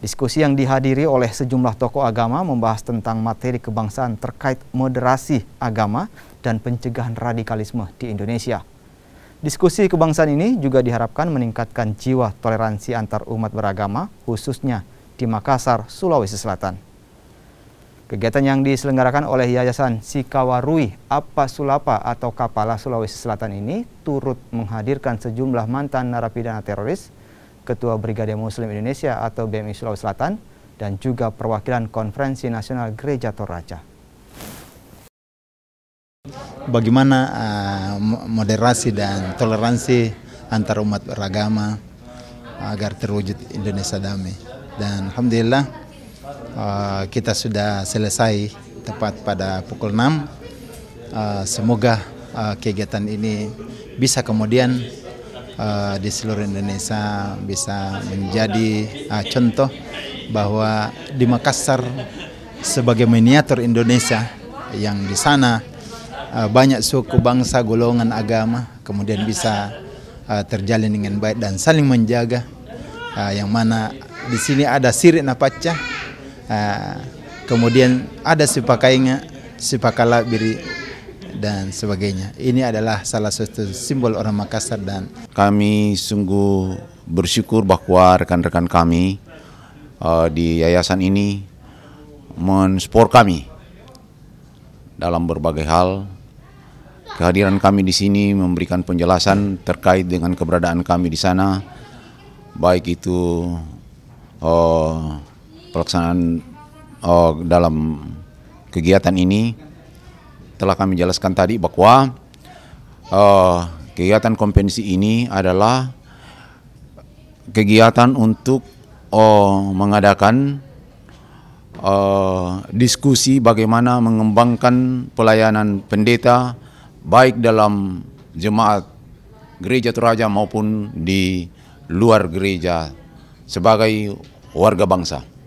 Diskusi yang dihadiri oleh sejumlah tokoh agama membahas tentang materi kebangsaan terkait moderasi agama dan pencegahan radikalisme di Indonesia. Diskusi kebangsaan ini juga diharapkan meningkatkan jiwa toleransi antar umat beragama, khususnya di Makassar, Sulawesi Selatan. Kegiatan yang diselenggarakan oleh Yayasan Sikawarui Apa Sulapa atau Kapala Sulawesi Selatan ini turut menghadirkan sejumlah mantan narapidana teroris, Ketua Brigade Muslim Indonesia atau BMI Sulawesi Selatan, dan juga perwakilan Konferensi Nasional Gereja Toraja. Bagaimana uh, moderasi dan toleransi antar umat beragama agar terwujud Indonesia damai. Dan Alhamdulillah uh, kita sudah selesai tepat pada pukul 6. Uh, semoga uh, kegiatan ini bisa kemudian Eh, di seluruh Indonesia bisa menjadi uh, contoh bahwa di Makassar sebagai miniatur Indonesia yang di sana uh, banyak suku bangsa golongan agama kemudian bisa uh, terjalin dengan baik dan saling menjaga uh, yang mana di sini ada sirik napaca uh, kemudian ada sipakainya sipakala biri dan sebagainya. Ini adalah salah satu simbol orang Makassar dan kami sungguh bersyukur bahwa rekan-rekan kami uh, di yayasan ini menspor kami dalam berbagai hal. Kehadiran kami di sini memberikan penjelasan terkait dengan keberadaan kami di sana, baik itu uh, pelaksanaan uh, dalam kegiatan ini telah kami jelaskan tadi bahwa uh, kegiatan konvensi ini adalah kegiatan untuk uh, mengadakan uh, diskusi bagaimana mengembangkan pelayanan pendeta baik dalam jemaat gereja Toraja maupun di luar gereja sebagai warga bangsa.